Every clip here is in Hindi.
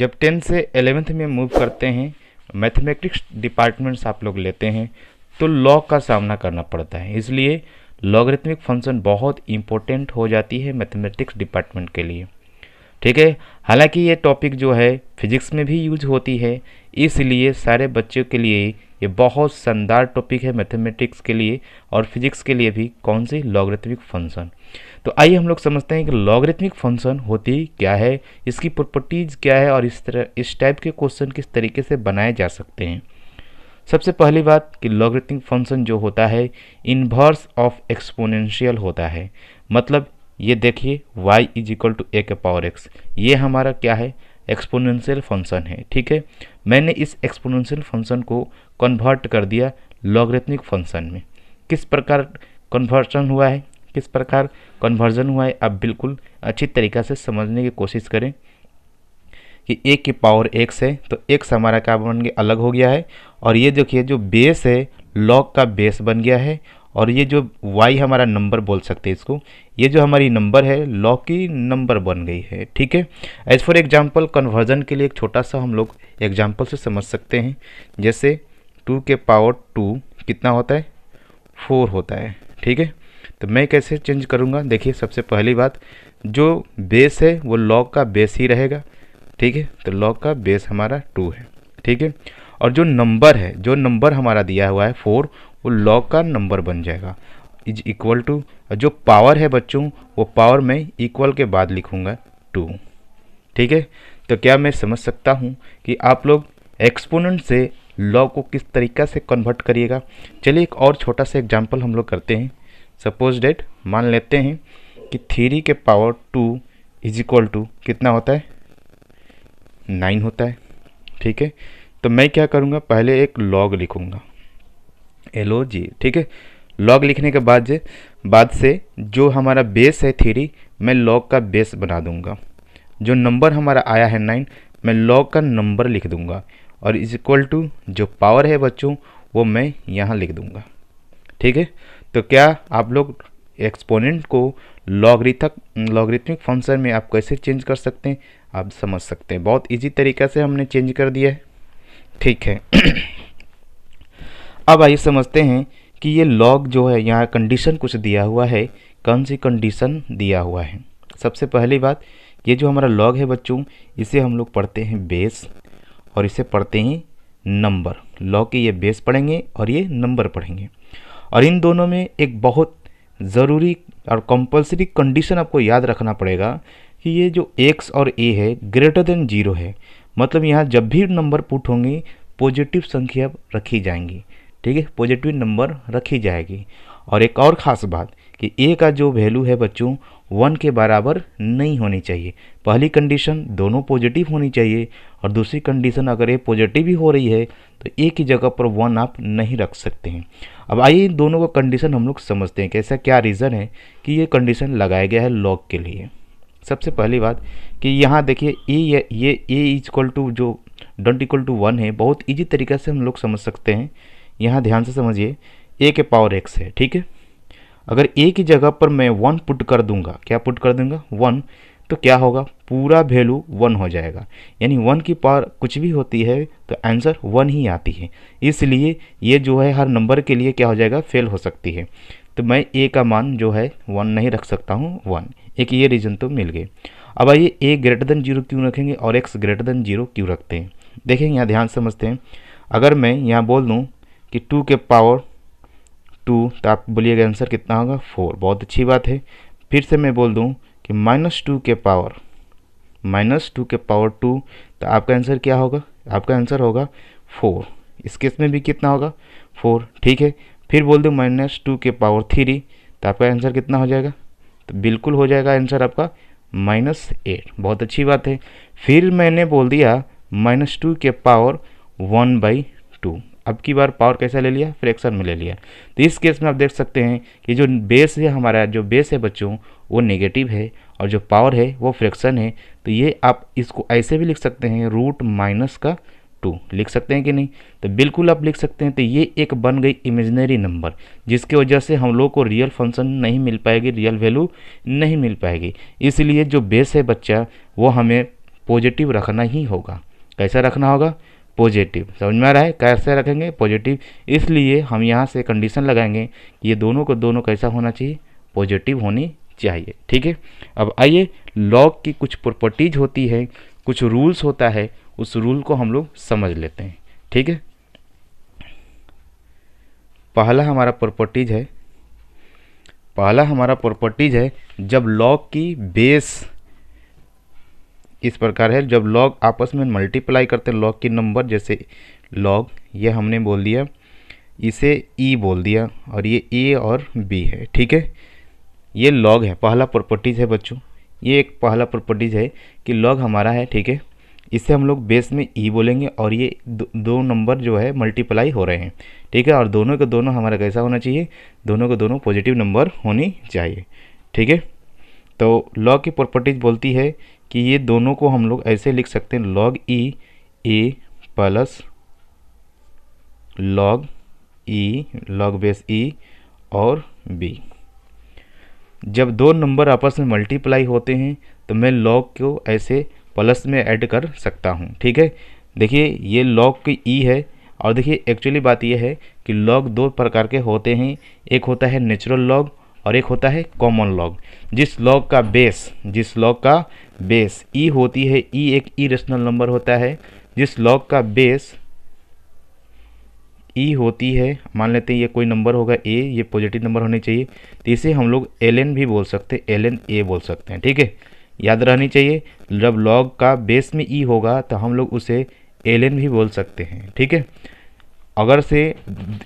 जब टेंथ से एलेवेंथ में मूव करते हैं मैथमेटिक्स डिपार्टमेंट्स आप लोग लेते हैं तो लॉग का सामना करना पड़ता है इसलिए लॉगरिथमिक फंक्शन बहुत इम्पोर्टेंट हो जाती है मैथमेटिक्स डिपार्टमेंट के लिए ठीक है हालांकि ये टॉपिक जो है फिजिक्स में भी यूज होती है इसलिए सारे बच्चों के लिए ये बहुत शानदार टॉपिक है मैथमेटिक्स के लिए और फिजिक्स के लिए भी कौन से लॉगरिथमिक फंक्शन तो आइए हम लोग समझते हैं कि लॉगरिथमिक फंक्शन होती क्या है इसकी प्रॉपर्टीज़ क्या है और इस तरह इस टाइप के क्वेश्चन किस तरीके से बनाए जा सकते हैं सबसे पहली बात कि लॉगरिथमिक फंक्शन जो होता है इनवर्स ऑफ एक्सपोनेंशियल होता है मतलब ये देखिए y is equal to A के पावर एक्स ये हमारा क्या है एक्सपोनेंशियल फंक्शन है ठीक है मैंने इस एक्सपोनेंशियल फंक्शन को कन्वर्ट कर दिया लॉगरिथमिक फंक्शन में किस प्रकार कन्वर्शन हुआ है किस प्रकार कन्वर्जन हुआ है आप बिल्कुल अच्छी तरीक़ा से समझने की कोशिश करें कि एक की पावर एक्स है तो एक्स हमारा क्या बन गया अलग हो गया है और ये देखिए जो बेस है लॉग का बेस बन गया है और ये जो वाई हमारा नंबर बोल सकते हैं इसको ये जो हमारी नंबर है लॉ की नंबर बन गई है ठीक है एज फॉर एग्जाम्पल कन्वर्जन के लिए एक छोटा सा हम लोग एग्जाम्पल से समझ सकते हैं जैसे टू के पावर टू कितना होता है फोर होता है ठीक है तो मैं कैसे चेंज करूँगा देखिए सबसे पहली बात जो बेस है वो लॉग का बेस ही रहेगा ठीक है तो लॉग का बेस हमारा टू है ठीक है और जो नंबर है जो नंबर हमारा दिया हुआ है फोर वो लॉग का नंबर बन जाएगा इज इक्वल टू जो पावर है बच्चों वो पावर में इक्वल के बाद लिखूँगा टू ठीक है तो क्या मैं समझ सकता हूँ कि आप लोग एक्सपोनेंट से लॉ को किस तरीक़ा से कन्वर्ट करिएगा चलिए एक और छोटा सा एग्जाम्पल हम लोग करते हैं सपोज डेट मान लेते हैं कि थ्री के power two is equal to कितना होता है नाइन होता है ठीक है तो मैं क्या करूँगा पहले एक लॉग लिखूँगा एल ओ जी ठीक है लॉग लिखने के बाद जे बाद से जो हमारा बेस है थ्री मैं लॉग का बेस बना दूँगा जो नंबर हमारा आया है नाइन मैं लॉग का नंबर लिख दूँगा और इज इक्वल टू जो पावर है बच्चों वो मैं यहाँ लिख दूँगा ठीक है तो क्या आप लोग एक्सपोनेंट को लॉगरिथक लॉगरिथमिक फंक्शन में आप कैसे चेंज कर सकते हैं आप समझ सकते हैं बहुत इजी तरीका से हमने चेंज कर दिया है ठीक है अब आइए समझते हैं कि ये लॉग जो है यहाँ कंडीशन कुछ दिया हुआ है कौन सी कंडीशन दिया हुआ है सबसे पहली बात ये जो हमारा लॉग है बच्चों इसे हम लोग पढ़ते हैं बेस और इसे पढ़ते ही नंबर लॉ के ये बेस पढ़ेंगे और ये नंबर पढ़ेंगे और इन दोनों में एक बहुत ज़रूरी और कंपलसरी कंडीशन आपको याद रखना पड़ेगा कि ये जो एक्स और ए है ग्रेटर देन जीरो है मतलब यहाँ जब भी नंबर पुट होंगे पॉजिटिव संख्या रखी जाएंगी ठीक है पॉजिटिव नंबर रखी जाएगी और एक और ख़ास बात कि ए का जो वैल्यू है बच्चों वन के बराबर नहीं होनी चाहिए पहली कंडीशन दोनों पॉजिटिव होनी चाहिए और दूसरी कंडीशन अगर ये पॉजिटिव ही हो रही है तो एक ही जगह पर वन आप नहीं रख सकते हैं अब आइए इन दोनों का कंडीशन हम लोग समझते हैं कि ऐसा क्या रीज़न है कि ये कंडीशन लगाया गया है लॉग के लिए सबसे पहली बात कि यहाँ देखिए ए ये ए इजक्वल टू जो डोंट इक्वल टू वन है बहुत ईजी तरीके से हम लोग समझ सकते हैं यहाँ ध्यान से समझिए ए के पावर एक्स है ठीक है अगर ए की जगह पर मैं वन पुट कर दूंगा क्या पुट कर दूंगा वन तो क्या होगा पूरा वैल्यू वन हो जाएगा यानी वन की पावर कुछ भी होती है तो आंसर वन ही आती है इसलिए ये जो है हर नंबर के लिए क्या हो जाएगा फेल हो सकती है तो मैं ए का मान जो है वन नहीं रख सकता हूँ वन एक ये रीज़न तो मिल गए अब आइए ए ग्रेटर देन जीरो क्यों रखेंगे और एक्स ग्रेटर देन जीरो क्यों रखते हैं देखें यहाँ ध्यान समझते हैं अगर मैं यहाँ बोल दूँ कि टू के पावर टू तो आप बोलिएगा आंसर कितना होगा फोर बहुत अच्छी बात है फिर से मैं बोल दूँ कि माइनस टू के पावर माइनस टू के पावर टू तो आपका आंसर क्या होगा आपका आंसर होगा फोर इस केस में भी कितना होगा फोर ठीक है फिर बोल दूँ माइनस टू के पावर थ्री तो आपका आंसर कितना हो जाएगा तो बिल्कुल हो जाएगा आंसर आपका माइनस एट बहुत अच्छी बात है फिर मैंने बोल दिया माइनस टू के पावर वन बाई टू अब की बार पावर कैसा ले लिया फ्रैक्शन में ले लिया तो इस केस में आप देख सकते हैं कि जो बेस है हमारा जो बेस है बच्चों वो नेगेटिव है और जो पावर है वो फ्रैक्शन है तो ये आप इसको ऐसे भी लिख सकते हैं रूट माइनस का टू लिख सकते हैं कि नहीं तो बिल्कुल आप लिख सकते हैं तो ये एक बन गई इमेजनरी नंबर जिसके वजह से हम लोग को रियल फंक्शन नहीं मिल पाएगी रियल वैल्यू नहीं मिल पाएगी इसलिए जो बेस है बच्चा वो हमें पॉजिटिव रखना ही होगा कैसा रखना होगा पॉजिटिव समझ में आ रहा है कैसे रखेंगे पॉजिटिव इसलिए हम यहाँ से कंडीशन लगाएंगे कि ये दोनों को दोनों कैसा होना चाहिए पॉजिटिव होनी चाहिए ठीक है अब आइए लॉग की कुछ प्रॉपर्टीज होती है कुछ रूल्स होता है उस रूल को हम लोग समझ लेते हैं ठीक है पहला हमारा प्रॉपर्टीज है पहला हमारा प्रॉपर्टीज है जब लॉग की बेस इस प्रकार है जब लॉग आपस में मल्टीप्लाई करते हैं लॉग की नंबर जैसे लॉग ये हमने बोल दिया इसे ई e बोल दिया और ये ए और बी है ठीक है ये लॉग है पहला प्रॉपर्टीज़ है बच्चों ये एक पहला प्रॉपर्टीज़ है कि लॉग हमारा है ठीक है इससे हम लोग बेस में ई e बोलेंगे और ये दो, दो नंबर जो है मल्टीप्लाई हो रहे हैं ठीक है और दोनों के दोनों हमारा कैसा होना चाहिए दोनों के दोनों पॉजिटिव नंबर होनी चाहिए ठीक है तो लॉ की प्रॉपर्टीज बोलती है कि ये दोनों को हम लोग ऐसे लिख सकते हैं log e a plus log e log base e और बी जब दो नंबर आपस में मल्टीप्लाई होते हैं तो मैं लॉग को ऐसे प्लस में ऐड कर सकता हूँ ठीक है देखिए ये लॉग की ई e है और देखिए एक्चुअली बात यह है कि लॉग दो प्रकार के होते हैं एक होता है नेचुरल लॉग और एक होता है कॉमन लॉग जिस लॉग का बेस जिस लॉग का बेस ई e होती है ई e एक ई रेशनल नंबर होता है जिस लॉग का बेस ई e होती है मान लेते हैं ये कोई नंबर होगा ए ये पॉजिटिव नंबर होने चाहिए तो इसे हम लोग एल भी बोल सकते हैं एल ए बोल सकते हैं ठीक है याद रहनी चाहिए जब लॉग का बेस में ई होगा तो हम लोग उसे एल भी बोल सकते हैं ठीक है अगर से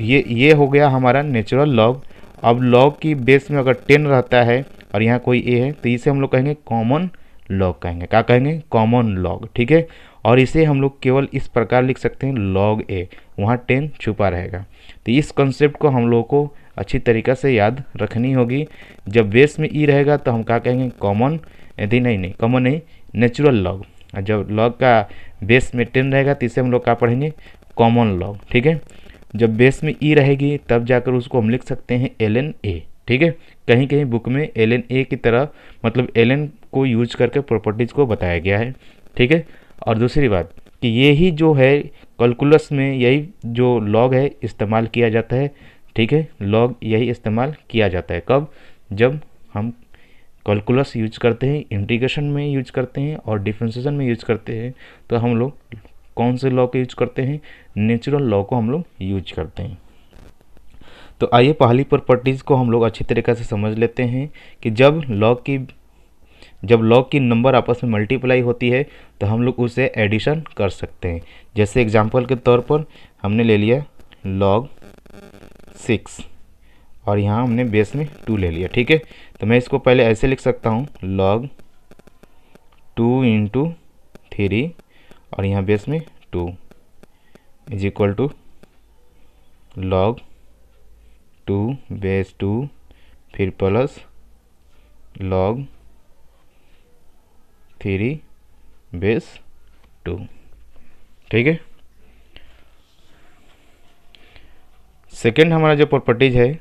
ये ये हो गया हमारा नेचुरल लॉग अब लॉग की बेस में अगर टेन रहता है और यहाँ कोई ए है तो इसे हम लोग कहेंगे कॉमन लॉग कहेंगे क्या कहेंगे कॉमन लॉग ठीक है और इसे हम लोग केवल इस प्रकार लिख सकते हैं लॉग ए वहाँ टेन छुपा रहेगा तो इस कंसेप्ट को हम लोगों को अच्छी तरीक़े से याद रखनी होगी जब बेस में ई e रहेगा तो हम क्या कहेंगे कॉमन यदि नहीं नहीं कॉमन नहीं नेचुरल लॉग जब लॉग का बेस में टेन रहेगा तो इसे हम लोग क्या पढ़ेंगे कॉमन लॉग ठीक है जब बेस में ई e रहेगी तब जाकर उसको हम लिख सकते हैं एल एन ए ठीक है कहीं कहीं बुक में एल एन ए की तरह मतलब एल एन को यूज करके प्रॉपर्टीज़ को बताया गया है ठीक है और दूसरी बात कि यही जो है कैलकुलस में यही जो लॉग है इस्तेमाल किया जाता है ठीक है लॉग यही इस्तेमाल किया जाता है कब जब हम कैलकुलस यूज करते हैं इंटीग्रेशन में यूज करते हैं और डिफ्रेंसेशन में यूज करते हैं तो हम लोग कौन से लॉ को यूज करते हैं नेचुरल लॉ को हम लोग यूज करते हैं तो आइए पहली प्रॉपर्टीज़ को हम लोग अच्छी तरीके से समझ लेते हैं कि जब लॉ की जब लॉग की नंबर आपस में मल्टीप्लाई होती है तो हम लोग उसे एडिशन कर सकते हैं जैसे एग्जाम्पल के तौर पर हमने ले लिया लॉग सिक्स और यहाँ हमने बेस में टू ले लिया ठीक है तो मैं इसको पहले ऐसे लिख सकता हूँ लॉग टू इंटू थ्री और यहाँ बेस में two is equal to log two base two फिर plus log three base two ठीक है सेकेंड हमारा जो प्रॉपर्टीज है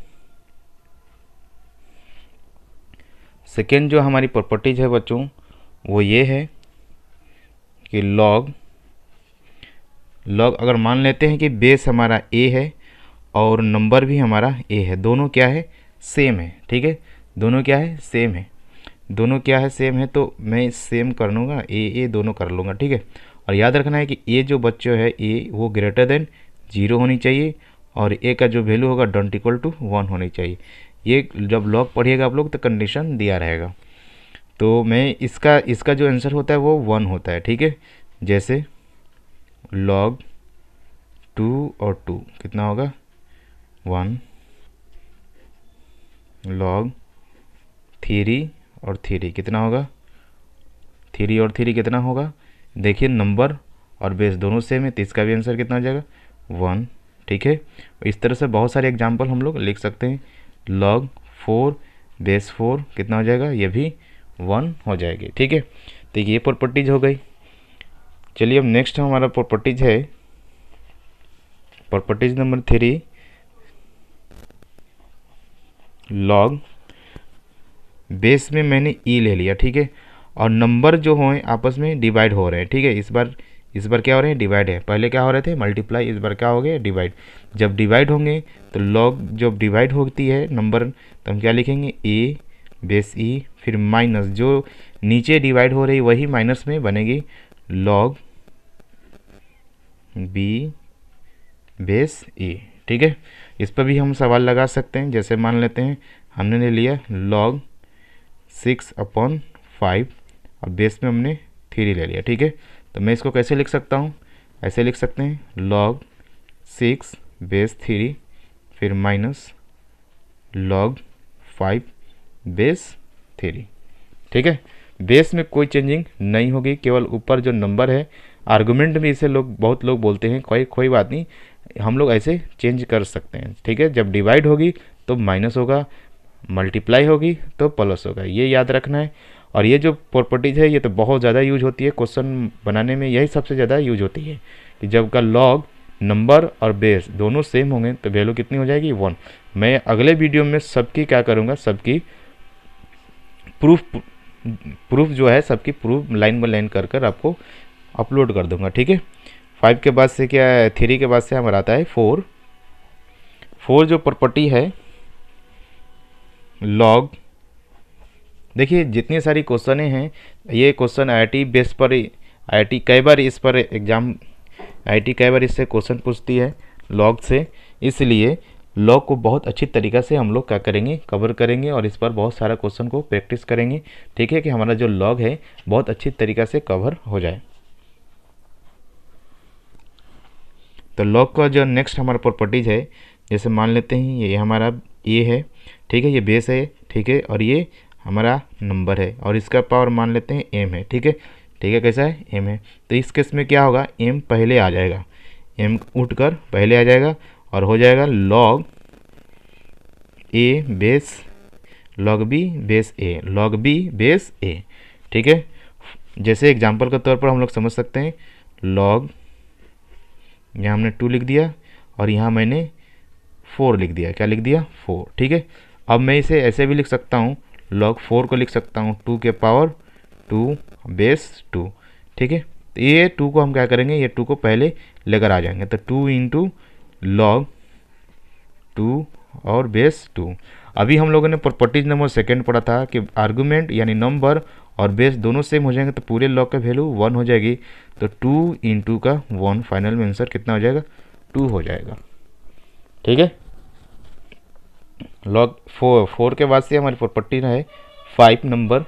सेकेंड जो हमारी प्रॉपर्टीज है बच्चों वो ये है कि लॉग लॉग अगर मान लेते हैं कि बेस हमारा ए है और नंबर भी हमारा ए है दोनों क्या है सेम है ठीक है दोनों क्या है सेम है दोनों क्या है सेम है तो मैं सेम कर लूँगा ए ए दोनों कर लूँगा ठीक है और याद रखना है कि ए जो बच्चों है ए वो ग्रेटर देन जीरो होनी चाहिए और ए का जो वैल्यू होगा डोंट इक्वल टू वन होनी चाहिए ये जब लॉग पढ़िएगा आप लोग तो कंडीशन दिया रहेगा तो मैं इसका इसका जो आंसर होता है वो वन होता है ठीक है जैसे लॉग टू और टू कितना होगा वन लॉग थ्री और थ्री कितना होगा थ्री और थ्री कितना होगा देखिए नंबर और बेस दोनों सेम है तो इसका भी आंसर कितना हो जाएगा वन ठीक है इस तरह से बहुत सारे एग्जाम्पल हम लोग लिख सकते हैं लॉग फोर बेस फोर कितना हो जाएगा ये भी वन हो जाएगी ठीक है तो ये प्रॉपर्टीज हो गई चलिए अब नेक्स्ट हमारा प्रॉपर्टीज है properties number three log base में मैंने ई e ले लिया ठीक है और नंबर जो हों आपस में डिवाइड हो रहे हैं ठीक है इस बार इस बार क्या हो रहे हैं डिवाइड है पहले क्या हो रहे थे मल्टीप्लाई इस बार क्या हो गए डिवाइड जब डिवाइड होंगे तो लॉग जब डिवाइड होती है नंबर तो हम क्या लिखेंगे ए बेस ई फिर माइनस जो नीचे डिवाइड हो रही वही माइनस में बनेगी लॉग बी बेस ए ठीक है इस पर भी हम सवाल लगा सकते हैं जैसे मान लेते हैं हमने ले लिया लॉग सिक्स अपॉन फाइव और बेस में हमने थ्री ले लिया ठीक है तो मैं इसको कैसे लिख सकता हूँ ऐसे लिख सकते हैं लॉग सिक्स बेस थ्री फिर minus log five base three ठीक है बेस में कोई चेंजिंग नहीं होगी केवल ऊपर जो नंबर है आर्गूमेंट में इसे लोग बहुत लोग बोलते हैं कोई कोई बात नहीं हम लोग ऐसे चेंज कर सकते हैं ठीक है जब डिवाइड होगी तो माइनस होगा मल्टीप्लाई होगी तो प्लस होगा ये याद रखना है और ये जो प्रॉपर्टीज़ है ये तो बहुत ज़्यादा यूज होती है क्वेश्चन बनाने में यही सबसे ज़्यादा यूज होती है कि जब का लॉग नंबर और बेस दोनों सेम होंगे तो वैल्यू कितनी हो जाएगी वन मैं अगले वीडियो में सबकी क्या करूँगा सबकी प्रूफ प्रूफ जो है सबकी प्रूफ लाइन बाई लाइन कर कर आपको अपलोड कर दूंगा ठीक है फाइव के बाद से क्या है थ्री के बाद से हमारा आता है फोर फोर जो प्रॉपर्टी है लॉग देखिए जितनी सारी क्वेश्चन हैं ये क्वेश्चन आईआईटी बेस पर आईआईटी कई बार इस पर एग्ज़ाम आईआईटी कई बार इससे क्वेश्चन पूछती है लॉग से इसलिए लॉ को बहुत अच्छी तरीक़ा से हम लोग क्या करेंगे कवर करेंगे और इस पर बहुत सारा क्वेश्चन को प्रैक्टिस करेंगे ठीक है कि हमारा जो लॉग है बहुत अच्छी तरीक़ा से कवर हो जाए तो लॉग का जो नेक्स्ट हमारा प्रॉपर्टीज़ है जैसे मान लेते हैं ये हमारा ये है ठीक है ये बेस है ठीक है और ये हमारा नंबर है और इसका पावर मान लेते हैं एम है ठीक है ठीक है कैसा है एम है तो इस केस में क्या होगा एम पहले आ जाएगा एम उठ कर पहले आ जाएगा और हो जाएगा log a base log b base a log b base a ठीक है जैसे एग्जाम्पल के तौर पर हम लोग समझ सकते हैं लॉग यहाँ हमने टू लिख दिया और यहाँ मैंने फोर लिख दिया क्या लिख दिया फोर ठीक है अब मैं इसे ऐसे भी लिख सकता हूँ लॉग फोर को लिख सकता हूँ टू के पावर टू बेस टू ठीक है ये टू को हम क्या करेंगे ये टू को पहले लेकर आ जाएंगे तो टू इंटू लॉग टू और बेस टू अभी हम लोगों ने प्रॉपर्टीज नंबर सेकेंड पढ़ा था कि आर्गुमेंट यानी नंबर और बेस दोनों सेम हो जाएंगे तो पूरे लॉग का वैल्यू वन हो जाएगी तो टू इन टू का वन फाइनल में आंसर कितना हो जाएगा टू हो जाएगा ठीक है लॉग फोर फोर के बाद से हमारी प्रॉपर्टी है फाइव नंबर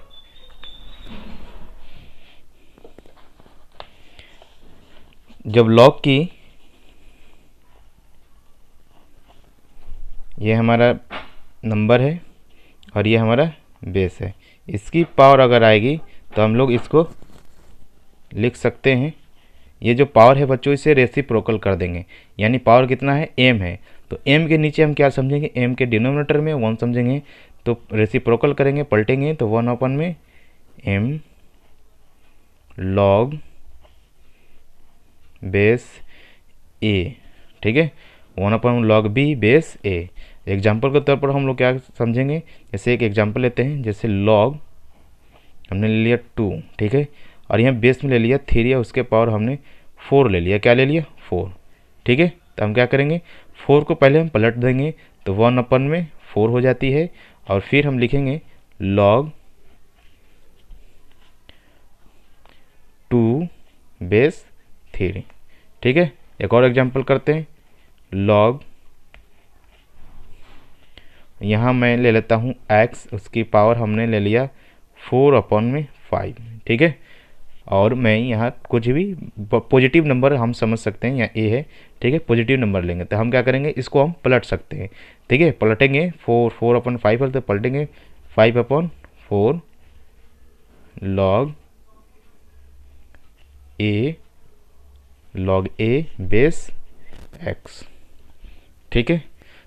जब लॉग की ये हमारा नंबर है और ये हमारा बेस है इसकी पावर अगर आएगी तो हम लोग इसको लिख सकते हैं ये जो पावर है बच्चों इसे रेसिप्रोकल कर देंगे यानी पावर कितना है एम है तो एम के नीचे हम क्या समझेंगे एम के डिनोमिनेटर में वन समझेंगे तो रेसी प्रोकल करेंगे पलटेंगे तो वन ओपन में एम लॉग बेस ए ठीक है one upon log b base a example के तौर पर हम लोग क्या समझेंगे जैसे एक एग्जाम्पल लेते हैं जैसे लॉग हमने ले लिया टू ठीक है और यहाँ बेस में ले लिया थ्री या उसके पावर हमने फोर ले लिया क्या ले लिया फोर ठीक है तो हम क्या करेंगे फोर को पहले हम पलट देंगे तो वन अपन में फोर हो जाती है और फिर हम लिखेंगे लॉग टू बेस थ्री ठीक है एक और एग्जाम्पल करते हैं लॉग यहाँ मैं ले लेता हूँ एक्स उसकी पावर हमने ले लिया फोर अपॉन में फाइव ठीक है और मैं यहाँ कुछ भी पॉजिटिव नंबर हम समझ सकते हैं यहाँ ए है ठीक है पॉजिटिव नंबर लेंगे तो हम क्या करेंगे इसको हम पलट सकते हैं ठीक है पलटेंगे फोर फोर अपॉन फाइव है तो पलटेंगे five upon four log a log a base x ठीक है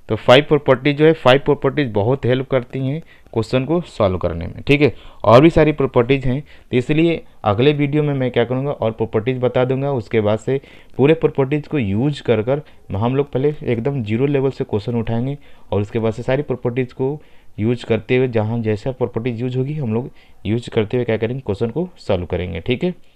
तो फाइव प्रॉपर्टीज जो है फाइव प्रॉपर्टीज बहुत हेल्प करती हैं क्वेश्चन को सॉल्व करने में ठीक है और भी सारी प्रॉपर्टीज हैं तो इसलिए अगले वीडियो में मैं क्या करूँगा और प्रॉपर्टीज बता दूंगा उसके बाद से पूरे प्रॉपर्टीज को यूज कर कर हम लोग पहले एकदम जीरो लेवल से क्वेश्चन उठाएंगे और उसके बाद से सारी प्रॉपर्टीज को यूज करते हुए जहाँ जैसा प्रॉपर्टीज यूज होगी हम लोग यूज करते हुए क्या करेंगे क्वेश्चन को सॉल्व करेंगे ठीक है